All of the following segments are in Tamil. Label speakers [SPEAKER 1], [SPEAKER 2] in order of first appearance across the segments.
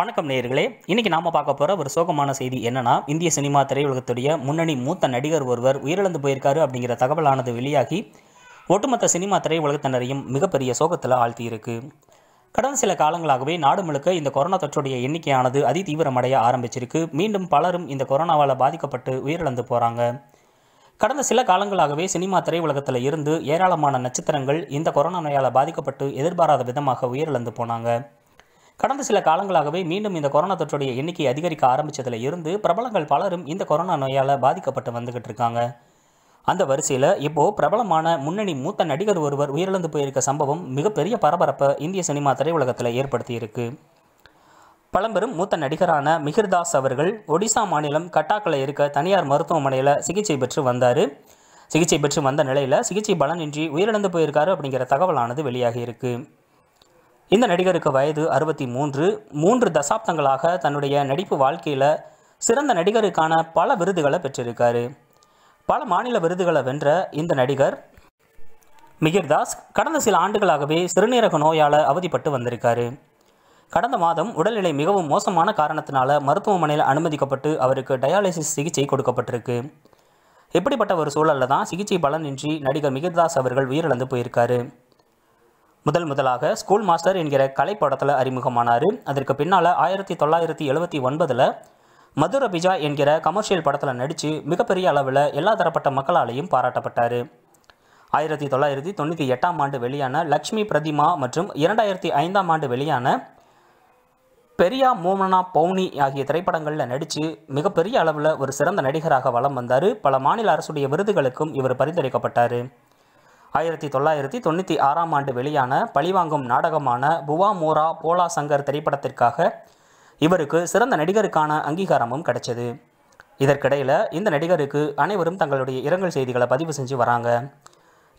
[SPEAKER 1] வணக்கம் நேயர்களே இன்னைக்கு நாம பார்க்க போற ஒரு சோகமான செய்தி என்னன்னா இந்திய சினிமா திரையுலகத்துடைய முன்னணி மூத்த நடிகர் ஒருவர் உயிரிழந்து போயிருக்காரு அப்படிங்கிற தகவலானது வெளியாகி ஒட்டுமொத்த சினிமா திரையுலகத்தினரையும் மிகப்பெரிய சோகத்தில் ஆழ்த்தியிருக்கு கடந்த சில காலங்களாகவே நாடு முழுக்க இந்த கொரோனா தொற்றுடைய எண்ணிக்கையானது அதி தீவிரமடைய ஆரம்பிச்சிருக்கு மீண்டும் பலரும் இந்த கொரோனாவால் பாதிக்கப்பட்டு உயிரிழந்து போகிறாங்க கடந்த சில காலங்களாகவே சினிமா திரையுலகத்தில் இருந்து ஏராளமான நட்சத்திரங்கள் இந்த கொரோனா நோயால் பாதிக்கப்பட்டு எதிர்பாராத விதமாக உயிரிழந்து போனாங்க கடந்த சில காலங்களாகவே மீண்டும் இந்த கொரோனா தொற்றுடைய எண்ணிக்கை அதிகரிக்க ஆரம்பித்ததில் இருந்து பிரபலங்கள் பலரும் இந்த கொரோனா நோயால் பாதிக்கப்பட்டு வந்துக்கிட்டு இருக்காங்க அந்த வரிசையில் இப்போது பிரபலமான முன்னணி மூத்த நடிகர் ஒருவர் உயிரிழந்து போயிருக்க சம்பவம் மிகப்பெரிய பரபரப்பை இந்திய சினிமா திரையுலகத்தில் ஏற்படுத்தியிருக்கு பழம்பெரும் மூத்த நடிகரான மிகிர்தாஸ் அவர்கள் ஒடிசா மாநிலம் கட்டாக்கில் இருக்க தனியார் மருத்துவமனையில் சிகிச்சை பெற்று வந்தார் சிகிச்சை பெற்று வந்த நிலையில் சிகிச்சை பலனின்றி உயிரிழந்து போயிருக்காரு அப்படிங்கிற தகவலானது வெளியாகியிருக்கு இந்த நடிகருக்கு வயது அறுபத்தி மூன்று மூன்று தசாப்தங்களாக தன்னுடைய நடிப்பு வாழ்க்கையில் சிறந்த நடிகருக்கான பல விருதுகளை பெற்றிருக்காரு பல மாநில விருதுகளை வென்ற இந்த நடிகர் மிகிர்தாஸ் கடந்த சில ஆண்டுகளாகவே சிறுநீரக நோயால் அவதிப்பட்டு வந்திருக்காரு கடந்த மாதம் உடல்நிலை மிகவும் மோசமான காரணத்தினால மருத்துவமனையில் அனுமதிக்கப்பட்டு அவருக்கு டயாலிசிஸ் சிகிச்சை கொடுக்கப்பட்டிருக்கு இப்படிப்பட்ட ஒரு சூழலில் தான் சிகிச்சை பலனின்றி நடிகர் மிகிர்தாஸ் அவர்கள் உயிரிழந்து போயிருக்காரு முதல் முதலாக ஸ்கூல் மாஸ்டர் என்கிற கலைப்படத்தில் அறிமுகமானார் அதற்கு பின்னால் ஆயிரத்தி தொள்ளாயிரத்தி எழுபத்தி ஒன்பதில் மதுர பிஜா என்கிற கமர்ஷியல் படத்தில் நடித்து மிகப்பெரிய அளவில் எல்லா தரப்பட்ட மக்களாலேயும் பாராட்டப்பட்டார் ஆயிரத்தி தொள்ளாயிரத்தி தொண்ணூற்றி எட்டாம் ஆண்டு வெளியான லக்ஷ்மி பிரதிமா மற்றும் இரண்டாயிரத்தி ஐந்தாம் ஆண்டு வெளியான பெரியா மோமனா பௌனி ஆகிய திரைப்படங்களில் நடித்து மிகப்பெரிய அளவில் ஒரு சிறந்த நடிகராக வலம் வந்தார் பல மாநில அரசுடைய விருதுகளுக்கும் இவர் பரிந்துரைக்கப்பட்டார் ஆயிரத்தி தொள்ளாயிரத்தி தொண்ணூற்றி ஆறாம் ஆண்டு வெளியான பழிவாங்கும் நாடகமான புவா மோரா போலா சங்கர் திரைப்படத்திற்காக இவருக்கு சிறந்த நடிகருக்கான அங்கீகாரமும் கிடைச்சது இதற்கிடையில் இந்த நடிகருக்கு அனைவரும் தங்களுடைய இரங்கல் செய்திகளை பதிவு செஞ்சு வராங்க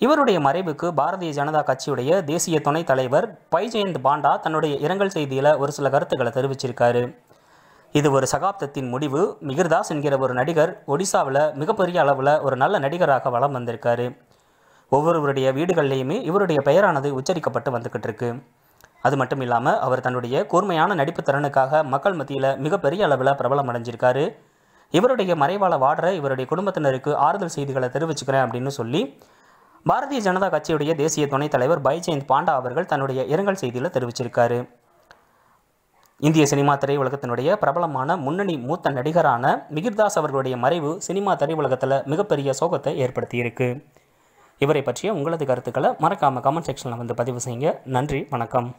[SPEAKER 1] இவருடைய மறைவுக்கு பாரதிய ஜனதா கட்சியுடைய தேசிய துணைத் தலைவர் பைஜெயந்த் பாண்டா தன்னுடைய இரங்கல் செய்தியில் ஒரு சில கருத்துக்களை தெரிவிச்சிருக்காரு இது ஒரு சகாப்தத்தின் முடிவு மிகிர்தாஸ் என்கிற ஒரு நடிகர் ஒடிசாவில் மிகப்பெரிய அளவில் ஒரு நல்ல நடிகராக வளம் வந்திருக்காரு ஒவ்வொருவருடைய வீடுகள்லேயுமே இவருடைய பெயரானது உச்சரிக்கப்பட்டு வந்துக்கிட்டு இருக்கு அது மட்டும் இல்லாமல் அவர் தன்னுடைய கூர்மையான நடிப்பு திறனுக்காக மக்கள் மத்தியில் மிகப்பெரிய அளவில் பிரபலம் அடைஞ்சிருக்காரு இவருடைய மறைவாள வாடுற இவருடைய குடும்பத்தினருக்கு ஆறுதல் செய்திகளை தெரிவிச்சுக்கிறேன் அப்படின்னு சொல்லி பாரதிய ஜனதா கட்சியுடைய தேசிய துணைத் தலைவர் பைஜெயந்த் பாண்டா அவர்கள் தன்னுடைய இரங்கல் செய்தியில் தெரிவிச்சிருக்காரு இந்திய சினிமா திரையுலகத்தினுடைய பிரபலமான முன்னணி மூத்த நடிகரான மிகிர்தாஸ் அவர்களுடைய மறைவு சினிமா திரையுலகத்தில் மிகப்பெரிய சோகத்தை ஏற்படுத்தியிருக்கு இவரை பற்றிய உங்களது கருத்துக்களை மறக்காமல் கமெண்ட் செக்ஷனில் வந்து பதிவு செய்யுங்க நன்றி வணக்கம்